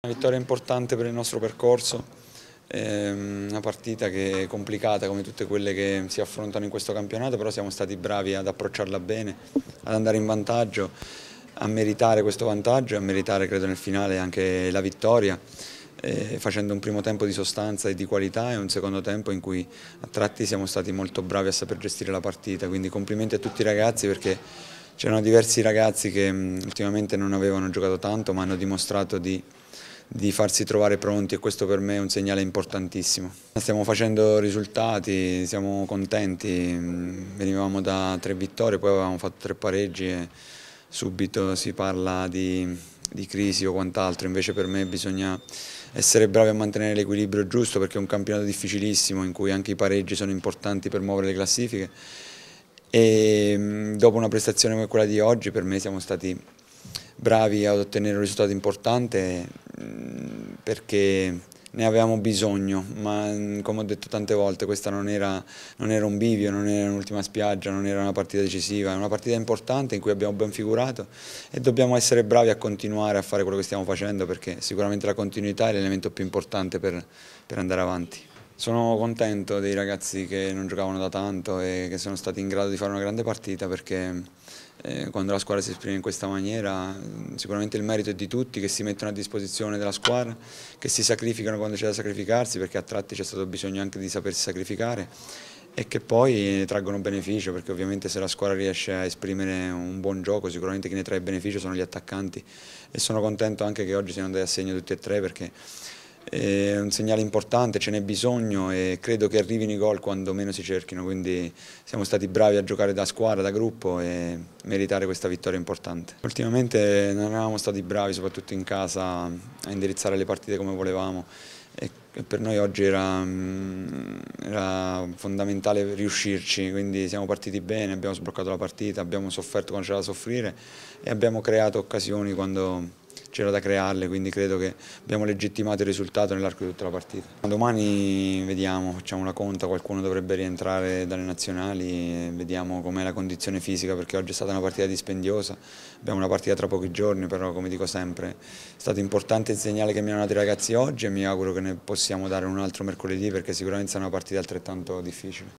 Una vittoria importante per il nostro percorso, ehm, una partita che è complicata come tutte quelle che si affrontano in questo campionato, però siamo stati bravi ad approcciarla bene, ad andare in vantaggio, a meritare questo vantaggio e a meritare credo nel finale anche la vittoria, eh, facendo un primo tempo di sostanza e di qualità e un secondo tempo in cui a tratti siamo stati molto bravi a saper gestire la partita, quindi complimenti a tutti i ragazzi perché c'erano diversi ragazzi che ultimamente non avevano giocato tanto ma hanno dimostrato di di farsi trovare pronti e questo per me è un segnale importantissimo. Stiamo facendo risultati, siamo contenti, mm, venivamo da tre vittorie, poi avevamo fatto tre pareggi e subito si parla di, di crisi o quant'altro, invece per me bisogna essere bravi a mantenere l'equilibrio giusto perché è un campionato difficilissimo in cui anche i pareggi sono importanti per muovere le classifiche e mm, dopo una prestazione come quella di oggi per me siamo stati bravi ad ottenere un risultato importante perché ne avevamo bisogno, ma mm, come ho detto tante volte questa non era, non era un bivio, non era un'ultima spiaggia, non era una partita decisiva, è una partita importante in cui abbiamo ben figurato e dobbiamo essere bravi a continuare a fare quello che stiamo facendo perché sicuramente la continuità è l'elemento più importante per, per andare avanti. Sono contento dei ragazzi che non giocavano da tanto e che sono stati in grado di fare una grande partita perché eh, quando la squadra si esprime in questa maniera sicuramente il merito è di tutti che si mettono a disposizione della squadra, che si sacrificano quando c'è da sacrificarsi perché a tratti c'è stato bisogno anche di sapersi sacrificare e che poi ne eh, traggono beneficio perché ovviamente se la squadra riesce a esprimere un buon gioco sicuramente chi ne trae beneficio sono gli attaccanti e sono contento anche che oggi siano andati a segno tutti e tre perché è un segnale importante, ce n'è bisogno e credo che arrivino i gol quando meno si cerchino, quindi siamo stati bravi a giocare da squadra, da gruppo e meritare questa vittoria importante. Ultimamente non eravamo stati bravi, soprattutto in casa, a indirizzare le partite come volevamo e per noi oggi era, mm, era fondamentale riuscirci, quindi siamo partiti bene, abbiamo sbloccato la partita, abbiamo sofferto quando c'era da soffrire e abbiamo creato occasioni quando c'era da crearle, quindi credo che abbiamo legittimato il risultato nell'arco di tutta la partita. Domani vediamo, facciamo una conta, qualcuno dovrebbe rientrare dalle nazionali, vediamo com'è la condizione fisica perché oggi è stata una partita dispendiosa, abbiamo una partita tra pochi giorni, però come dico sempre è stato importante il segnale che mi hanno dato i ragazzi oggi e mi auguro che ne possiamo dare un altro mercoledì perché sicuramente è una partita altrettanto difficile.